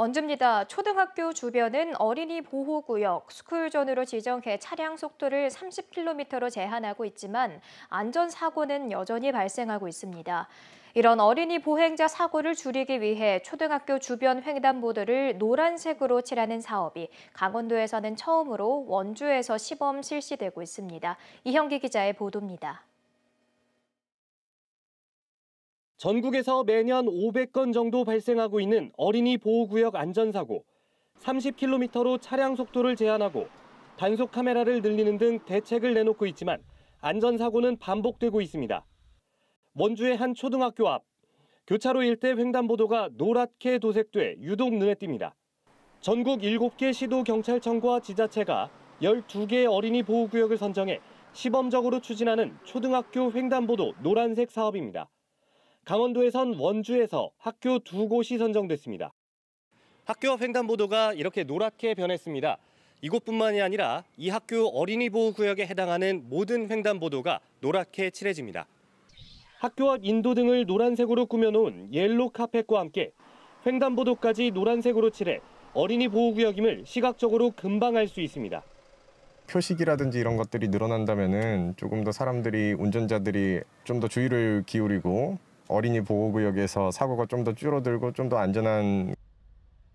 원주입니다. 초등학교 주변은 어린이 보호구역, 스쿨존으로 지정해 차량 속도를 30km로 제한하고 있지만 안전사고는 여전히 발생하고 있습니다. 이런 어린이 보행자 사고를 줄이기 위해 초등학교 주변 횡단보도를 노란색으로 칠하는 사업이 강원도에서는 처음으로 원주에서 시범 실시되고 있습니다. 이형기 기자의 보도입니다. 전국에서 매년 500건 정도 발생하고 있는 어린이 보호구역 안전사고, 30km로 차량 속도를 제한하고 단속 카메라를 늘리는 등 대책을 내놓고 있지만 안전사고는 반복되고 있습니다. 원주의 한 초등학교 앞, 교차로 일대 횡단보도가 노랗게 도색돼 유독 눈에 띕니다. 전국 7개 시도 경찰청과 지자체가 1 2개 어린이 보호구역을 선정해 시범적으로 추진하는 초등학교 횡단보도 노란색 사업입니다. 강원도에선 원주에서 학교 두 곳이 선정됐습니다. 학교 앞 횡단보도가 이렇게 노랗게 변했습니다. 이곳뿐만이 아니라 이 학교 어린이 보호 구역에 해당하는 모든 횡단보도가 노랗게 칠해집니다. 학교 앞 인도 등을 노란색으로 꾸며놓은 옐로 카펫과 함께 횡단보도까지 노란색으로 칠해 어린이 보호 구역임을 시각적으로 금방 알 수 있습니다. 표식이라든지 이런 것들이 늘어난다면 조금 더 사람들이 운전자들이 좀 더 주의를 기울이고 어린이 보호구역에서 사고가 좀 더 줄어들고 좀 더 안전한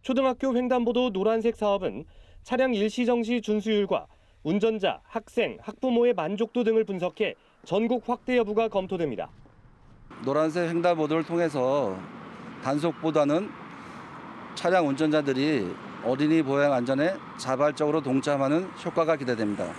초등학교 횡단보도 노란색 사업은 차량 일시정시 준수율과 운전자, 학생, 학부모의 만족도 등을 분석해 전국 확대 여부가 검토됩니다. 노란색 횡단보도를 통해서 단속보다는 차량 운전자들이 어린이 보행 안전에 자발적으로 동참하는 효과가 기대됩니다.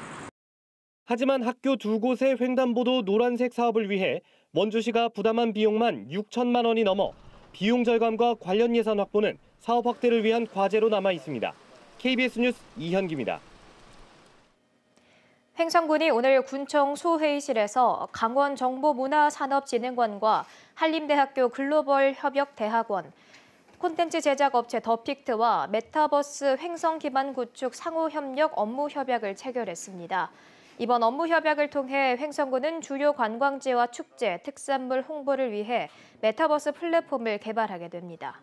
하지만 학교 두 곳의 횡단보도 노란색 사업을 위해 원주시가 부담한 비용만 6천만 원이 넘어 비용 절감과 관련 예산 확보는 사업 확대를 위한 과제로 남아 있습니다. KBS 뉴스 이현기입니다. 행정군이 오늘 군청 소회의실에서 강원정보문화산업진흥원과 한림대학교 글로벌협력대학원, 콘텐츠 제작업체 더픽트와 메타버스 횡성 기반 구축 상호 협력 업무 협약을 체결했습니다. 이번 업무 협약을 통해 횡성군은 주요 관광지와 축제, 특산물 홍보를 위해 메타버스 플랫폼을 개발하게 됩니다.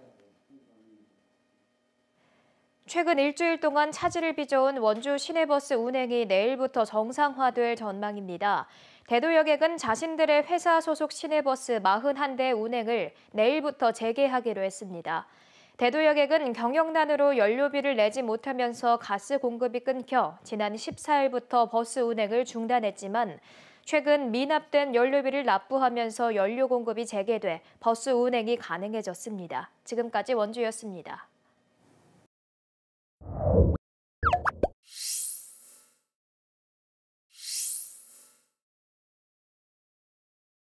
최근 일주일 동안 차질을 빚어온 원주 시내버스 운행이 내일부터 정상화될 전망입니다. 대도여객은 자신들의 회사 소속 시내버스 41대 운행을 내일부터 재개하기로 했습니다. 대도여객은 경영난으로 연료비를 내지 못하면서 가스 공급이 끊겨 지난 14일부터 버스 운행을 중단했지만 최근 미납된 연료비를 납부하면서 연료 공급이 재개돼 버스 운행이 가능해졌습니다. 지금까지 원주였습니다.